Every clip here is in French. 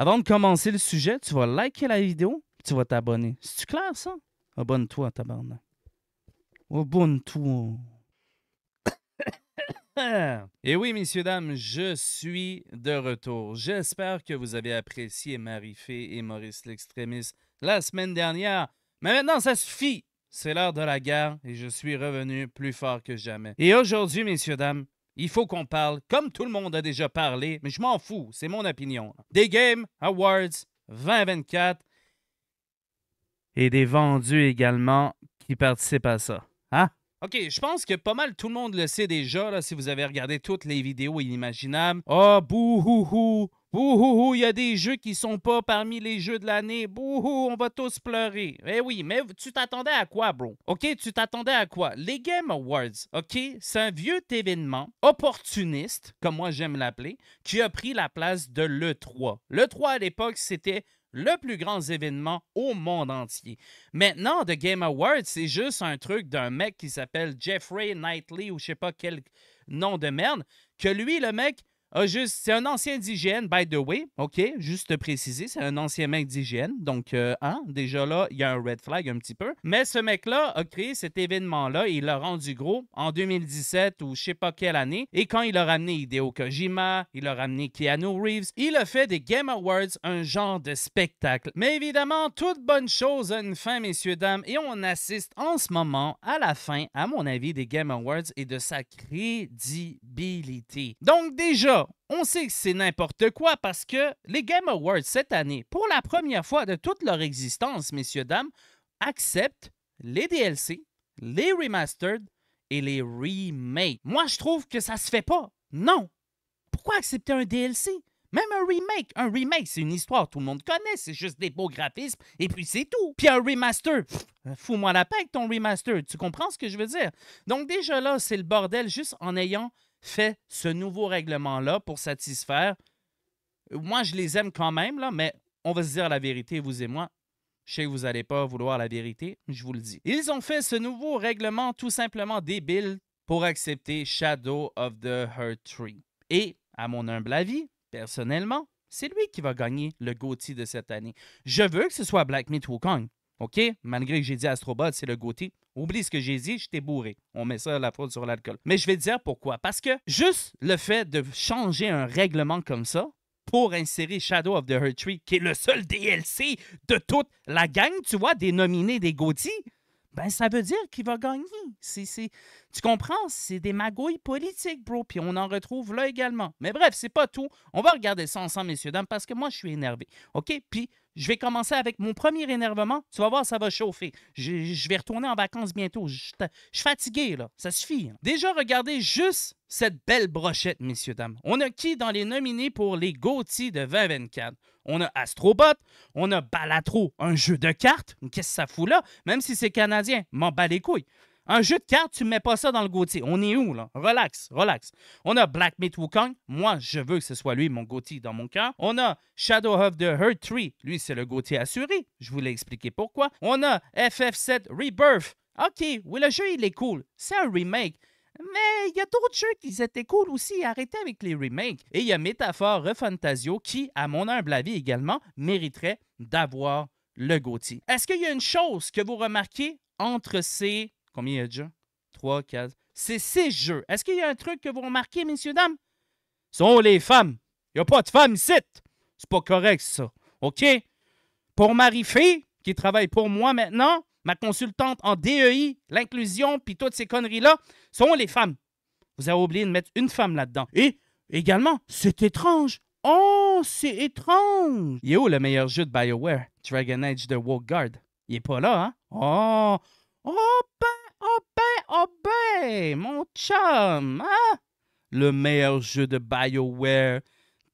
Avant de commencer le sujet, tu vas liker la vidéo, tu vas t'abonner. C'est-tu clair, ça? Abonne-toi, tabarnak. Abonne-toi. Et eh oui, messieurs, dames, je suis de retour. J'espère que vous avez apprécié Marie-Fée et Maurice l'extrémiste la semaine dernière. Mais maintenant, ça suffit. C'est l'heure de la guerre et je suis revenu plus fort que jamais. Et aujourd'hui, messieurs, dames, il faut qu'on parle, comme tout le monde a déjà parlé, mais je m'en fous, c'est mon opinion. Des Game Awards 2024 et des vendus également qui participent à ça. Hein? OK, je pense que pas mal tout le monde le sait déjà, si vous avez regardé toutes les vidéos inimaginables. oh, bouhouhou, « Bouhou, il y a des jeux qui sont pas parmi les jeux de l'année. Bouhou, on va tous pleurer. Eh oui, mais tu t'attendais à quoi, bro? OK, tu t'attendais à quoi? Les Game Awards, OK, c'est un vieux événement opportuniste, comme moi j'aime l'appeler, qui a pris la place de l'E3. L'E3 à l'époque, c'était le plus grand événement au monde entier. Maintenant, The Game Awards, c'est juste un truc d'un mec qui s'appelle Jeffrey Knightley ou je sais pas quel nom de merde, que lui, le mec, juste. C'est un ancien d'hygiène, by the way. OK, juste préciser, c'est un ancien mec d'hygiène. Donc, euh, hein, déjà là, il y a un red flag un petit peu. Mais ce mec-là a créé cet événement-là et il l'a rendu gros en 2017 ou je sais pas quelle année. Et quand il a ramené Hideo Kojima, il a ramené Keanu Reeves, il a fait des Game Awards un genre de spectacle. Mais évidemment, toute bonne chose a une fin, messieurs, dames. Et on assiste en ce moment à la fin, à mon avis, des Game Awards et de sa crédibilité. Donc, déjà, on sait que c'est n'importe quoi parce que les Game Awards cette année, pour la première fois de toute leur existence, messieurs, dames, acceptent les DLC, les remastered et les remakes. Moi, je trouve que ça se fait pas. Non. Pourquoi accepter un DLC? Même un remake. Un remake, c'est une histoire tout le monde connaît. C'est juste des beaux graphismes et puis c'est tout. Puis un remaster, fous-moi la paix avec ton remaster. Tu comprends ce que je veux dire? Donc déjà là, c'est le bordel juste en ayant fait ce nouveau règlement-là pour satisfaire. Moi, je les aime quand même, là, mais on va se dire la vérité, vous et moi. Je sais que vous n'allez pas vouloir la vérité, je vous le dis. Ils ont fait ce nouveau règlement tout simplement débile pour accepter Shadow of the Hurt Tree. Et, à mon humble avis, personnellement, c'est lui qui va gagner le GOTY de cette année. Je veux que ce soit Black Meat Wukong. OK? Malgré que j'ai dit Astrobot, c'est le gautier Oublie ce que j'ai dit, j'étais bourré. On met ça à la fraude sur l'alcool. Mais je vais te dire pourquoi. Parce que juste le fait de changer un règlement comme ça pour insérer Shadow of the Hurt Tree, qui est le seul DLC de toute la gang, tu vois, dénominé des Gauthier, ben ça veut dire qu'il va gagner. Tu comprends? C'est des magouilles politiques, bro. Puis on en retrouve là également. Mais bref, c'est pas tout. On va regarder ça ensemble, messieurs, dames, parce que moi, je suis énervé. OK? Puis je vais commencer avec mon premier énervement. Tu vas voir, ça va chauffer. Je, vais retourner en vacances bientôt. Je, je, suis fatigué, là. Ça suffit. Hein? Déjà, regardez juste cette belle brochette, messieurs, dames. On a qui dans les nominés pour les Gautis de 2024? on a Astrobot, on a Balatro, un jeu de cartes. Qu'est-ce que ça fout là? Même si c'est canadien, m'en bats les couilles. Un jeu de cartes, tu mets pas ça dans le Gauthier. On est où, là? Relax, relax. On a Black Meat Wukong. Moi, je veux que ce soit lui, mon Gauthier, dans mon cœur. On a Shadow of the Hurt Tree. Lui, c'est le Gauthier assuré. Je vous l'ai expliqué pourquoi. On a FF7 Rebirth. OK, oui, le jeu, il est cool. C'est un remake. Mais il y a d'autres jeux qui étaient cool aussi. Arrêtez avec les remakes. Et il y a Métaphore Refantasio qui, à mon humble avis également, mériterait d'avoir le Gauthier. Est-ce qu'il y a une chose que vous remarquez entre ces. Combien il y a de jeux 3, 4. C'est ces jeux. Est-ce qu'il y a un truc que vous remarquez, messieurs, dames Sont les femmes. Il n'y a pas de femmes ici. C'est pas correct, ça. OK? Pour Marie-Fée, qui travaille pour moi maintenant, ma consultante en DEI, l'inclusion, puis toutes ces conneries-là, sont les femmes. Vous avez oublié de mettre une femme là-dedans. Et également, c'est étrange. Oh, c'est étrange! Il est où le meilleur jeu de BioWare? Dragon Age de Warguard. Il est pas là, hein? Oh! ben, oh ben, ben! Mon chum, hein? Le meilleur jeu de BioWare.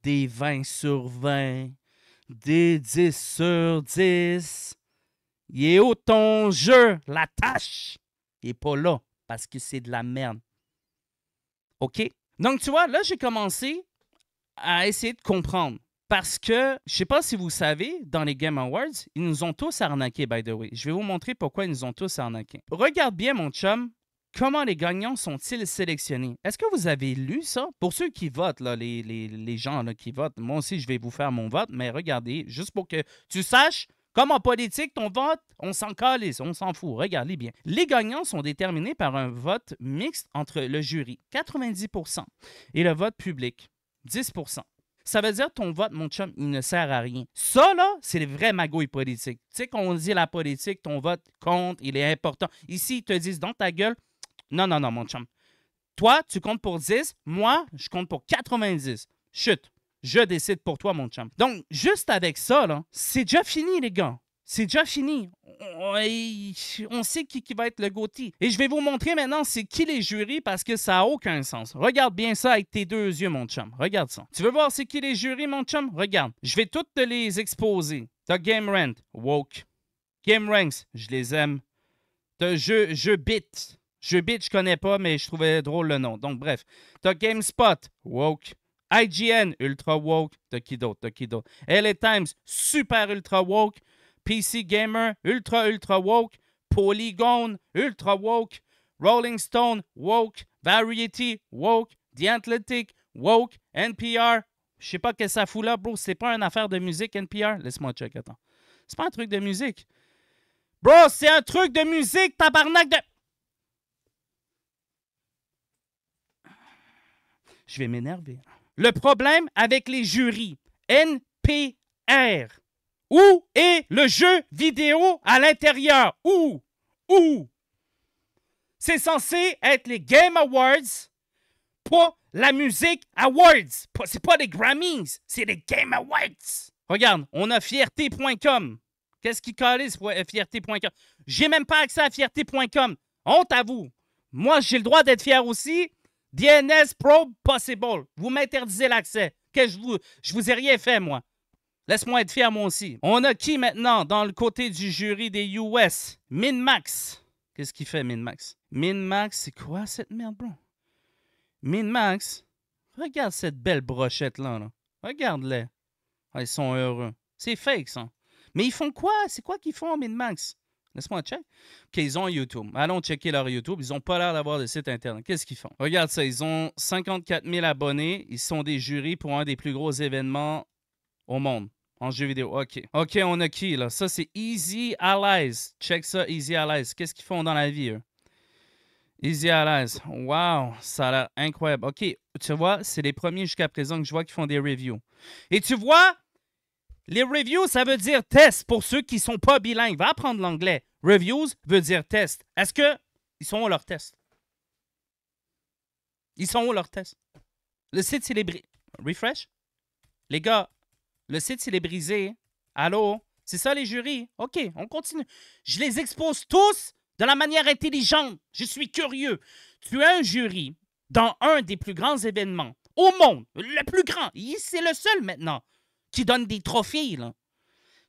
Des 20 sur 20. Des 10 sur 10. Et ton jeu? La tâche? Il n'est pas là parce que c'est de la merde. OK? Donc, tu vois, là, j'ai commencé à essayer de comprendre. Parce que, je sais pas si vous savez, dans les Game Awards, ils nous ont tous arnaqués, by the way. Je vais vous montrer pourquoi ils nous ont tous arnaqués. Regarde bien, mon chum, comment les gagnants sont-ils sélectionnés? Est-ce que vous avez lu ça? Pour ceux qui votent, là, les, les, les gens là, qui votent, moi aussi, je vais vous faire mon vote, mais regardez, juste pour que tu saches comme en politique, ton vote, on s'en calisse, on s'en fout. Regardez bien. Les gagnants sont déterminés par un vote mixte entre le jury, 90 et le vote public, 10 ça veut dire ton vote, mon chum, il ne sert à rien. Ça, là, c'est le vrai magouille politique. Tu sais, quand on dit la politique, ton vote compte, il est important. Ici, ils te disent dans ta gueule, non, non, non, mon chum. Toi, tu comptes pour 10, moi, je compte pour 90. Chut je décide pour toi, mon chum. Donc, juste avec ça, là, c'est déjà fini, les gars. C'est déjà fini. On sait qui, va être le Gauthier. Et je vais vous montrer maintenant c'est qui les jurys parce que ça n'a aucun sens. Regarde bien ça avec tes deux yeux, mon chum. Regarde ça. Tu veux voir c'est qui les jurys, mon chum? Regarde. Je vais toutes te les exposer. T'as Game Rent, woke. Game Ranks, je les aime. T'as Jeu, je Bit. Je Bit, je connais pas, mais je trouvais drôle le nom. Donc, bref. T'as Spot, woke. IGN, ultra woke. T'as qui d'autre? T'as qui LA Times, super ultra woke. PC Gamer, ultra ultra woke. Polygon, ultra woke. Rolling Stone, woke. Variety, woke. The Athletic, woke. NPR, je sais pas que ça fout là, bro. C'est pas une affaire de musique, NPR. Laisse-moi check, attends. C'est pas un truc de musique. Bro, c'est un truc de musique, tabarnak de. Je vais m'énerver le problème avec les jurys NPR. Où est le jeu vidéo à l'intérieur? Où? Où? C'est censé être les Game Awards, pas la musique Awards. C'est pas les Grammys, c'est les Game Awards. Regarde, on a fierté.com. Qu'est-ce qui calise pour euh, fierté.com? J'ai même pas accès à fierté.com. Honte à vous. Moi, j'ai le droit d'être fier aussi. DNS Probe Possible. Vous m'interdisez l'accès. Que je vous, je vous ai rien fait, moi. Laisse-moi être fier, moi aussi. On a qui maintenant dans le côté du jury des US? Minmax. Qu'est-ce qu'il fait, Minmax? Minmax, c'est quoi cette merde, Min Max, regarde cette belle brochette-là. Là. regarde les ah, Ils sont heureux. C'est fake, ça. Mais ils font quoi? C'est quoi qu'ils font, Minmax? Laisse-moi check. OK, ils ont YouTube. Allons checker leur YouTube. Ils n'ont pas l'air d'avoir de site Internet. Qu'est-ce qu'ils font? Regarde ça. Ils ont 54 000 abonnés. Ils sont des jurys pour un des plus gros événements au monde en jeu vidéo. OK. OK, on a qui, là? Ça, c'est Easy Allies. Check ça, Easy Allies. Qu'est-ce qu'ils font dans la vie, eux? Easy Allies. Wow, ça a l'air incroyable. OK, tu vois, c'est les premiers jusqu'à présent que je vois qui font des reviews. Et tu vois, les reviews, ça veut dire test pour ceux qui ne sont pas bilingues. Va apprendre l'anglais. Reviews veut dire test. Est-ce que ils sont où, leur test? Ils sont où leur test? Le site, il est brisé. Refresh? Les gars, le site, il est brisé. Allô? C'est ça, les jurys? OK, on continue. Je les expose tous de la manière intelligente. Je suis curieux. Tu as un jury dans un des plus grands événements au monde. Le plus grand. C'est le seul maintenant. Tu donnes des trophées. Là.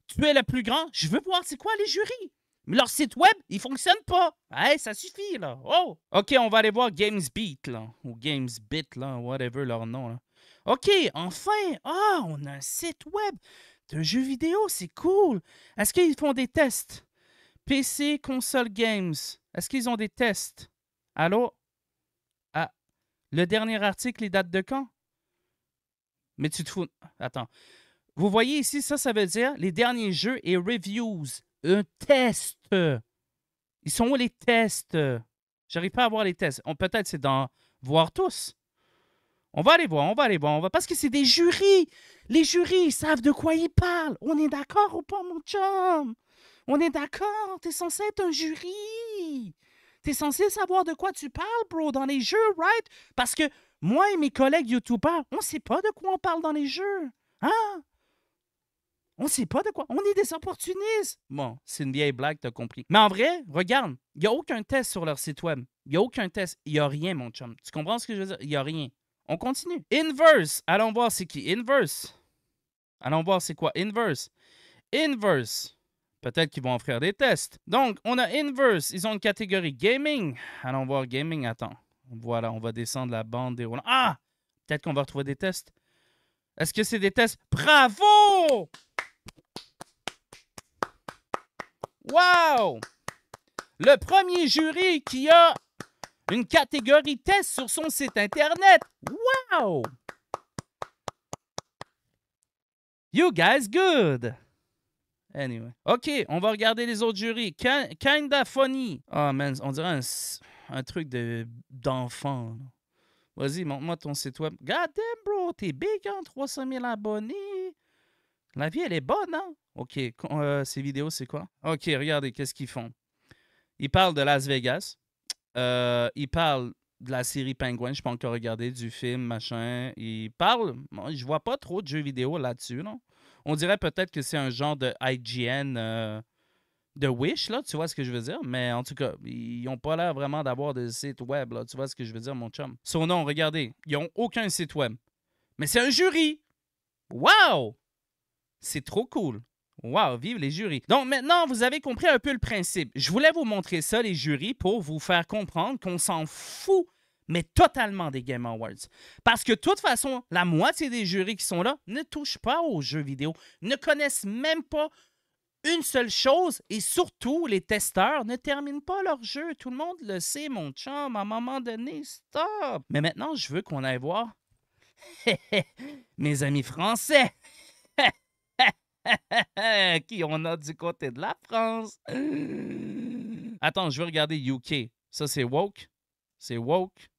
Tu es le plus grand. Je veux voir c'est quoi les jurys. Mais leur site web, il fonctionne pas. Hey, ça suffit, là. Oh! OK, on va aller voir GamesBeat, là. Ou GamesBit, là. Whatever leur nom, là. OK, enfin! Ah, on a un site web de jeux vidéo. C'est cool. Est-ce qu'ils font des tests? PC, console, games. Est-ce qu'ils ont des tests? Allô? Ah, le dernier article, il date de quand? Mais tu te fous... Attends. Vous voyez ici, ça, ça veut dire les derniers jeux et reviews. Un test. Ils sont où les tests? J'arrive pas à voir les tests. Peut-être c'est dans voir tous. On va aller voir, on va aller voir, on va. Parce que c'est des jurys. Les jurys, ils savent de quoi ils parlent. On est d'accord ou pas, mon chum? On est d'accord. es censé être un jury. T'es censé savoir de quoi tu parles, bro, dans les jeux, right? Parce que moi et mes collègues YouTubeurs, on sait pas de quoi on parle dans les jeux. Hein? On sait pas de quoi. On est des opportunistes. Bon, c'est une vieille blague, t'as compris. Mais en vrai, regarde, il n'y a aucun test sur leur site web. Il n'y a aucun test. Il n'y a rien, mon chum. Tu comprends ce que je veux dire? Il n'y a rien. On continue. Inverse. Allons voir c'est qui. Inverse. Allons voir c'est quoi. Inverse. Inverse. Peut-être qu'ils vont offrir des tests. Donc, on a Inverse. Ils ont une catégorie gaming. Allons voir gaming. Attends. Voilà, on va descendre la bande déroulante. Ah! Peut-être qu'on va retrouver des tests. Est-ce que c'est des tests? Bravo! Wow! Le premier jury qui a une catégorie test sur son site Internet. Wow! You guys good. Anyway. OK, on va regarder les autres jurys. Kinda funny. oh, man, on dirait un, truc d'enfant. Vas-y, montre-moi ton site web. God damn, bro, t'es big, en 300 000 abonnés. La vie, elle est bonne, hein? OK, euh, ces vidéos, c'est quoi? OK, regardez, qu'est-ce qu'ils font? Ils parlent de Las Vegas. Euh, ils parlent de la série Penguin, je peux encore regarder, du film, machin. Ils parlent. je vois pas trop de jeux vidéo là-dessus, non? On dirait peut-être que c'est un genre de IGN euh, de Wish, là, tu vois ce que je veux dire? Mais en tout cas, ils n'ont pas l'air vraiment d'avoir de site web, là, tu vois ce que je veux dire, mon chum? Son nom, regardez, ils n'ont aucun site web. Mais c'est un jury! Wow! C'est trop cool. Wow, vive les jurys. Donc maintenant, vous avez compris un peu le principe. Je voulais vous montrer ça, les jurys, pour vous faire comprendre qu'on s'en fout, mais totalement des Game Awards. Parce que de toute façon, la moitié des jurys qui sont là ne touchent pas aux jeux vidéo, ne connaissent même pas une seule chose, et surtout, les testeurs ne terminent pas leur jeu. Tout le monde le sait, mon chum, à un moment donné, stop. Mais maintenant, je veux qu'on aille voir mes amis français. qui on a du côté de la France. Attends, je vais regarder UK. Ça, c'est woke. C'est woke.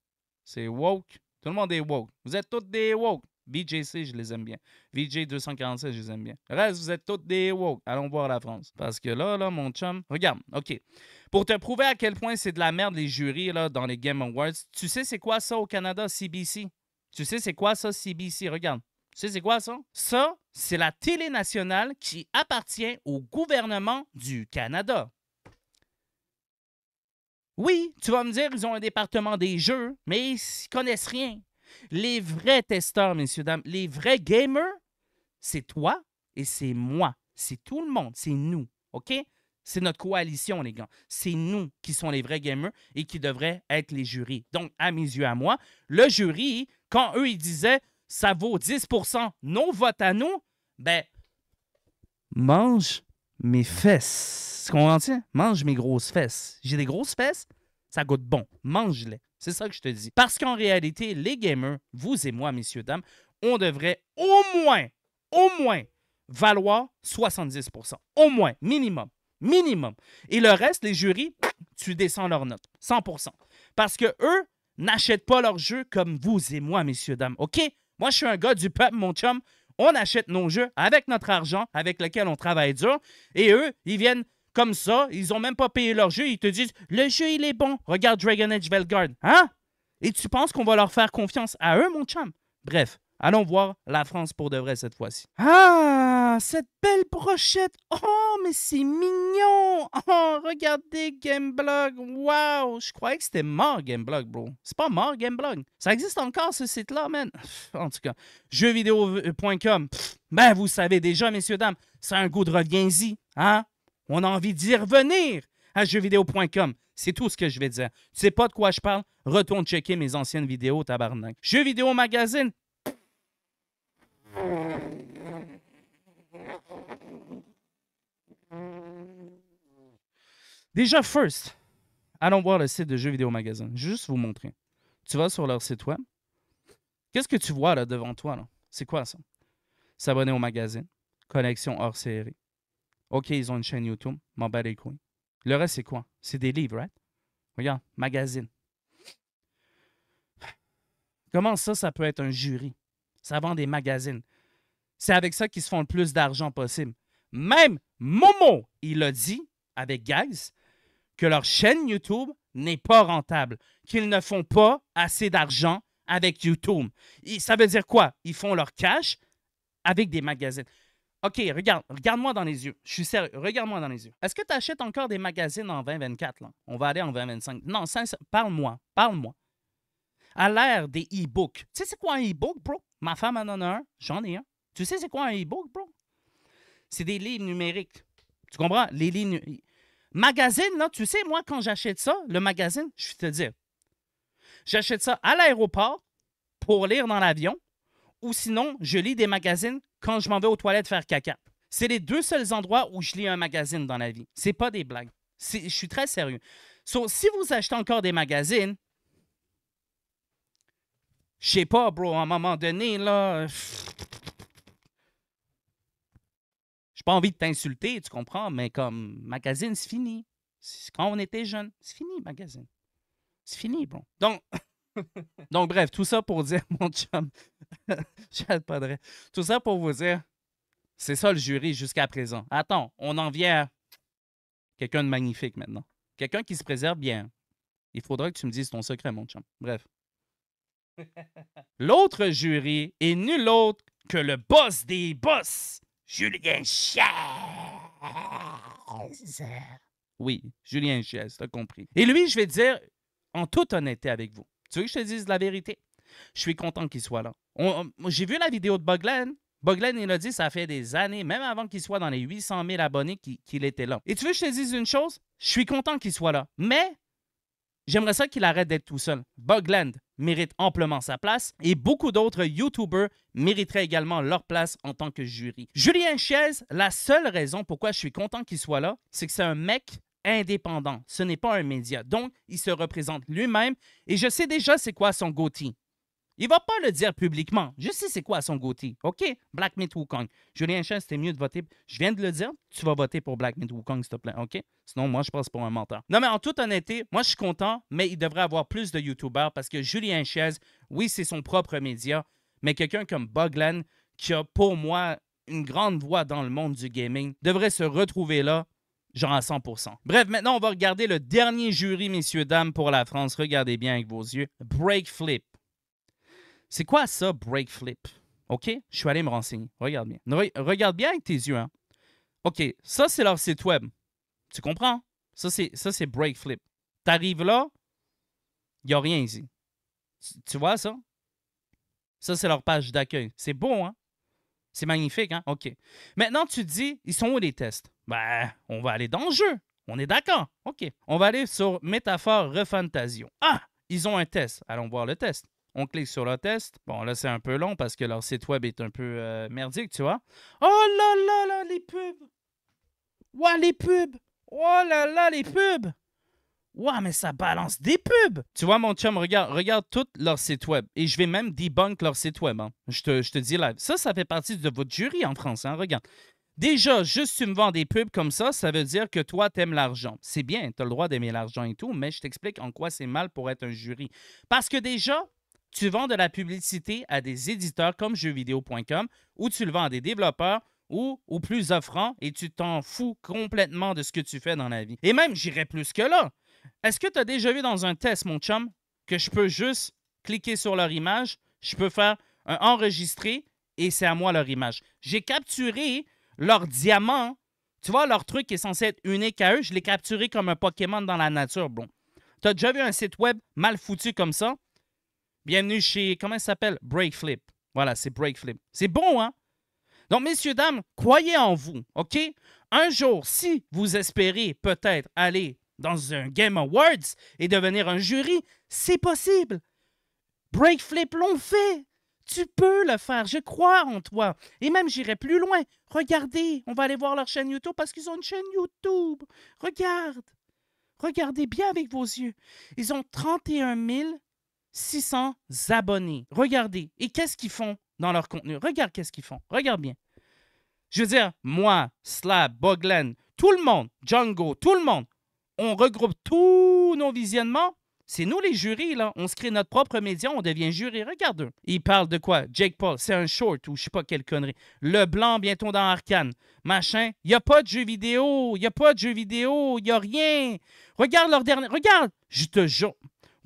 C'est woke. Tout le monde est woke. Vous êtes tous des woke. BJC, je les aime bien. VJ246, je les aime bien. Reste, vous êtes tous des woke. Allons voir la France. Parce que là, là, mon chum, regarde, OK. Pour te prouver à quel point c'est de la merde, les jurys, là, dans les Game Awards, tu sais c'est quoi ça au Canada, CBC? Tu sais c'est quoi ça, CBC? Regarde sais, c'est quoi ça? Ça, c'est la télé nationale qui appartient au gouvernement du Canada. Oui, tu vas me dire, ils ont un département des jeux, mais ils connaissent rien. Les vrais testeurs, messieurs, dames, les vrais gamers, c'est toi et c'est moi. C'est tout le monde, c'est nous, OK? C'est notre coalition, les gars. C'est nous qui sommes les vrais gamers et qui devraient être les jurys. Donc, à mes yeux, à moi, le jury, quand eux, ils disaient ça vaut 10 nos votes à nous, ben, mange mes fesses. qu'on qu'on tient Mange mes grosses fesses. J'ai des grosses fesses, ça goûte bon. Mange-les. C'est ça que je te dis. Parce qu'en réalité, les gamers, vous et moi, messieurs, dames, on devrait au moins, au moins, valoir 70 Au moins, minimum. Minimum. Et le reste, les jurys, tu descends leur note. 100 Parce que eux n'achètent pas leur jeu comme vous et moi, messieurs, dames. OK? Moi, je suis un gars du peuple, mon chum. On achète nos jeux avec notre argent avec lequel on travaille dur. Et eux, ils viennent comme ça. Ils ont même pas payé leur jeu. Ils te disent Le jeu, il est bon. Regarde Dragon Age Valgard, Hein Et tu penses qu'on va leur faire confiance à eux, mon chum Bref, allons voir la France pour de vrai cette fois-ci. Ah cette belle brochette! Oh, mais c'est mignon! Oh, regardez Gameblog! Wow! Je croyais que c'était mort Gameblog, bro. C'est pas mort Gameblog. Ça existe encore, ce site-là, man. En tout cas, jeuxvideo.com. Ben, vous savez déjà, messieurs, dames, c'est un goût de reviens-y, hein? On a envie d'y revenir à jeuxvideo.com. C'est tout ce que je vais dire. Tu sais pas de quoi je parle? Retourne checker mes anciennes vidéos, tabarnak. Jeux vidéo magazine. Déjà, first, allons voir le site de Jeux Vidéo Magazine. juste vous montrer. Tu vas sur leur site web. Qu'est-ce que tu vois là devant toi? C'est quoi ça? S'abonner au magazine. Connexion hors série. OK, ils ont une chaîne YouTube. M'en bats les Le reste, c'est quoi? C'est des livres, right? Regarde, magazine. Comment ça, ça peut être un jury? Ça vend des magazines. C'est avec ça qu'ils se font le plus d'argent possible. Même Momo, il l'a dit avec Guys, que leur chaîne YouTube n'est pas rentable, qu'ils ne font pas assez d'argent avec YouTube. ça veut dire quoi? Ils font leur cash avec des magazines. OK, regarde, regarde-moi dans les yeux. Je suis sérieux, regarde-moi dans les yeux. Est-ce que tu achètes encore des magazines en 2024? Là? On va aller en 2025. Non, parle-moi, parle-moi. À l'ère des e-books, tu sais c'est quoi un e-book, bro? Ma femme en a un, j'en ai un. Tu sais c'est quoi un e-book, bro? C'est des livres numériques. Tu comprends? Les livres, Magazine, là, tu sais, moi, quand j'achète ça, le magazine, je vais te dire, j'achète ça à l'aéroport pour lire dans l'avion, ou sinon, je lis des magazines quand je m'en vais aux toilettes faire caca. C'est les deux seuls endroits où je lis un magazine dans la vie. C'est pas des blagues. Je suis très sérieux. si vous achetez encore des magazines, je sais pas, bro, à un moment donné, là, pas envie de t'insulter, tu comprends, mais comme magazine, c'est fini. Quand on était jeune, c'est fini, magazine. C'est fini, bon. Donc, donc, bref, tout ça pour dire, mon chum, pas rêve. tout ça pour vous dire, c'est ça le jury jusqu'à présent. Attends, on en vient à quelqu'un de magnifique maintenant. Quelqu'un qui se préserve bien. Il faudra que tu me dises ton secret, mon chum. Bref. L'autre jury est nul autre que le boss des boss, Julien Chasse. Oui, Julien tu t'as compris. Et lui, je vais dire, en toute honnêteté avec vous, tu veux que je te dise la vérité? Je suis content qu'il soit là. J'ai vu la vidéo de Boglen, Boglen, il a dit, ça fait des années, même avant qu'il soit dans les 800 000 abonnés, qu'il était là. Et tu veux que je te dise une chose? Je suis content qu'il soit là. Mais J'aimerais ça qu'il arrête d'être tout seul. Bugland mérite amplement sa place et beaucoup d'autres YouTubers mériteraient également leur place en tant que jury. Julien chaise la seule raison pourquoi je suis content qu'il soit là, c'est que c'est un mec indépendant. Ce n'est pas un média. Donc, il se représente lui-même et je sais déjà c'est quoi son goatee. Il va pas le dire publiquement. Je sais c'est quoi son goût, OK? Black Meat Wukong. Julien Chen, c'était mieux de voter. Je viens de le dire. Tu vas voter pour Black Meat Wukong, s'il te plaît. OK? Sinon, moi, je pense pour un menteur. Non, mais en toute honnêteté, moi, je suis content, mais il devrait avoir plus de YouTubers parce que Julien Chaise, oui, c'est son propre média, mais quelqu'un comme Boglan, qui a pour moi une grande voix dans le monde du gaming, devrait se retrouver là genre à 100%. Bref, maintenant, on va regarder le dernier jury, messieurs, dames, pour la France. Regardez bien avec vos yeux. Break Flip. C'est quoi ça, break flip? OK? Je suis allé me renseigner. Regarde bien. regarde bien avec tes yeux. Hein? OK, ça, c'est leur site web. Tu comprends? Ça, c'est break flip. arrives là, il n'y a rien ici. Tu, vois ça? Ça, c'est leur page d'accueil. C'est beau, hein? C'est magnifique, hein? OK. Maintenant, tu te dis, ils sont où les tests? Ben, on va aller dans le jeu. On est d'accord. OK. On va aller sur Métaphore Refantasio. Ah! Ils ont un test. Allons voir le test. On clique sur le test. Bon, là, c'est un peu long parce que leur site web est un peu euh, merdique, tu vois. Oh là là là, les pubs! Ouah, les pubs! Oh là là, les pubs! Ouah, mais ça balance des pubs! Tu vois, mon chum, regarde, regarde tout leur site web. Et je vais même debunk leur site web. Hein. Je, te, je te dis live. Ça, ça fait partie de votre jury en France. Hein. Regarde. Déjà, juste tu me vends des pubs comme ça, ça veut dire que toi, t'aimes l'argent. C'est bien, t'as le droit d'aimer l'argent et tout, mais je t'explique en quoi c'est mal pour être un jury. Parce que déjà, tu vends de la publicité à des éditeurs comme jeuxvideo.com ou tu le vends à des développeurs ou aux plus offrants et tu t'en fous complètement de ce que tu fais dans la vie. Et même, j'irais plus que là. Est-ce que tu as déjà vu dans un test, mon chum, que je peux juste cliquer sur leur image, je peux faire un enregistrer et c'est à moi leur image. J'ai capturé leur diamant. Tu vois, leur truc qui est censé être unique à eux. Je l'ai capturé comme un Pokémon dans la nature. Bon. Tu as déjà vu un site web mal foutu comme ça? Bienvenue chez, comment ça s'appelle? Break Flip. Voilà, c'est Break Flip. C'est bon, hein? Donc, messieurs, dames, croyez en vous, OK? Un jour, si vous espérez peut-être aller dans un Game Awards et devenir un jury, c'est possible. Break Flip l'ont fait. Tu peux le faire, je crois en toi. Et même j'irai plus loin. Regardez, on va aller voir leur chaîne YouTube parce qu'ils ont une chaîne YouTube. Regarde. Regardez bien avec vos yeux. Ils ont 31 000 600 abonnés. Regardez. Et qu'est-ce qu'ils font dans leur contenu? Regarde qu'est-ce qu'ils font. Regarde bien. Je veux dire, moi, Slab, Boglen, tout le monde, Django, tout le monde, on regroupe tous nos visionnements. C'est nous les jurys, là. On se crée notre propre média, on devient jury. Regarde eux. Ils parlent de quoi? Jake Paul, c'est un short ou je sais pas quelle connerie. Le blanc, bientôt dans Arkane. Machin. Il a pas de jeu vidéo. Il a pas de jeu vidéo. Il a rien. Regarde leur dernier. Regarde. Je te jure.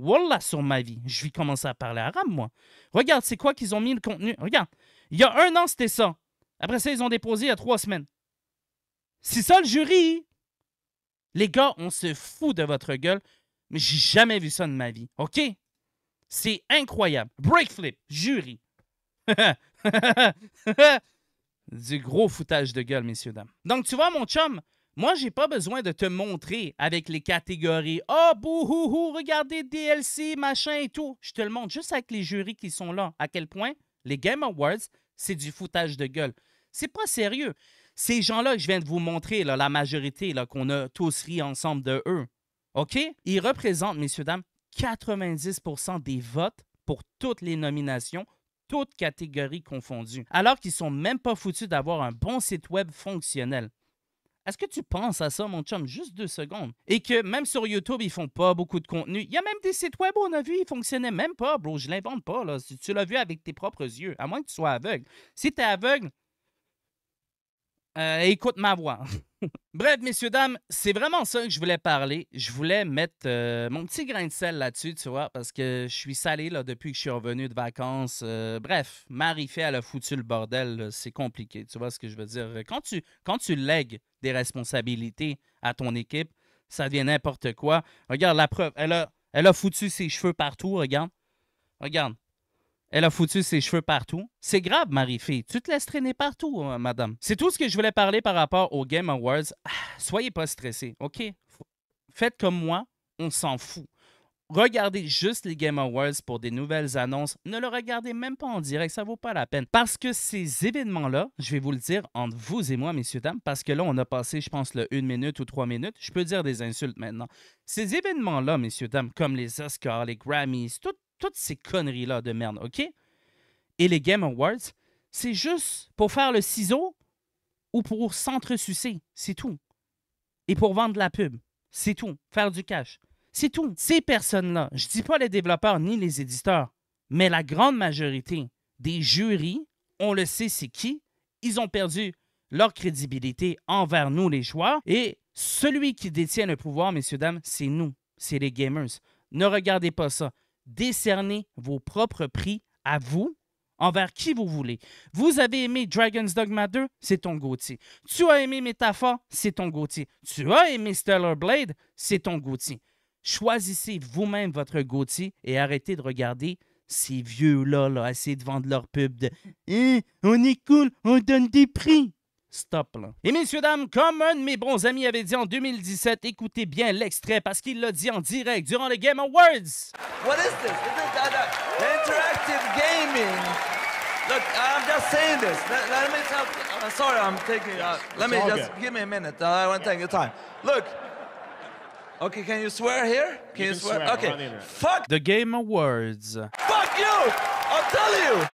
Wallah sur ma vie, je vais commencer à parler arabe, moi. Regarde, c'est quoi qu'ils ont mis le contenu. Regarde, il y a un an, c'était ça. Après ça, ils ont déposé il y a trois semaines. C'est ça le jury. Les gars, on se fout de votre gueule, mais j'ai jamais vu ça de ma vie, OK? C'est incroyable. Breakflip. jury. du gros foutage de gueule, messieurs, dames. Donc, tu vois, mon chum, moi, j'ai pas besoin de te montrer avec les catégories. Ah, oh, bouhouhou, regardez DLC, machin et tout. Je te le montre juste avec les jurys qui sont là. À quel point les Game Awards, c'est du foutage de gueule. C'est pas sérieux. Ces gens-là que je viens de vous montrer, la majorité, là, qu'on a tous ri ensemble de eux, OK? Ils représentent, messieurs, dames, 90 des votes pour toutes les nominations, toutes catégories confondues, alors qu'ils sont même pas foutus d'avoir un bon site web fonctionnel. Est-ce que tu penses à ça, mon chum? Juste deux secondes. Et que même sur YouTube, ils font pas beaucoup de contenu. Il y a même des sites web, on a vu, ils fonctionnaient même pas, bro. Je l'invente pas, là. Tu l'as vu avec tes propres yeux, à moins que tu sois aveugle. Si tu es aveugle, euh, écoute ma voix. Bref, messieurs, dames, c'est vraiment ça que je voulais parler. Je voulais mettre euh, mon petit grain de sel là-dessus, tu vois, parce que je suis salé là, depuis que je suis revenu de vacances. Euh, bref, marie fait elle a foutu le bordel. C'est compliqué, tu vois ce que je veux dire. Quand tu, quand tu lègues des responsabilités à ton équipe, ça devient n'importe quoi. Regarde la preuve. Elle a, elle a foutu ses cheveux partout, regarde. Regarde. Elle a foutu ses cheveux partout. C'est grave, Marie-Fille. Tu te laisses traîner partout, euh, madame. C'est tout ce que je voulais parler par rapport aux Game Awards. Ah, soyez pas stressés, OK? Faites comme moi, on s'en fout. Regardez juste les Game Awards pour des nouvelles annonces. Ne le regardez même pas en direct, ça vaut pas la peine. Parce que ces événements-là, je vais vous le dire entre vous et moi, messieurs, dames, parce que là, on a passé, je pense, le minute ou trois minutes. Je peux dire des insultes maintenant. Ces événements-là, messieurs, dames, comme les Oscars, les Grammys, tout toutes ces conneries-là de merde, OK? Et les Game Awards, c'est juste pour faire le ciseau ou pour s'entresucer, c'est tout. Et pour vendre la pub, c'est tout. Faire du cash, c'est tout. Ces personnes-là, je ne dis pas les développeurs ni les éditeurs, mais la grande majorité des jurys, on le sait c'est qui, ils ont perdu leur crédibilité envers nous les joueurs et celui qui détient le pouvoir, messieurs, dames, c'est nous, c'est les gamers. Ne regardez pas ça décerner vos propres prix à vous envers qui vous voulez. Vous avez aimé Dragon's Dogma 2, c'est ton Gauthier. Tu as aimé Metaphor, c'est ton Gauthier. Tu as aimé Stellar Blade, c'est ton Gauthier. Choisissez vous-même votre Gauthier et arrêtez de regarder ces vieux-là là, essayer de vendre leur pub de hein, on est cool, on donne des prix stop. Là. Et messieurs, dames, comme un de mes bons amis avait dit en 2017, écoutez bien l'extrait parce qu'il l'a dit en direct durant le Game Awards. What is this? Is uh, interactive gaming? Look, I'm just saying this. Let, me tell, I'm uh, sorry, I'm taking. Uh, let me just give me a minute. I want to take your time. Look. Okay, can you swear here? Can you, swear? Okay. Fuck the Game Awards. Fuck you! I'll tell you.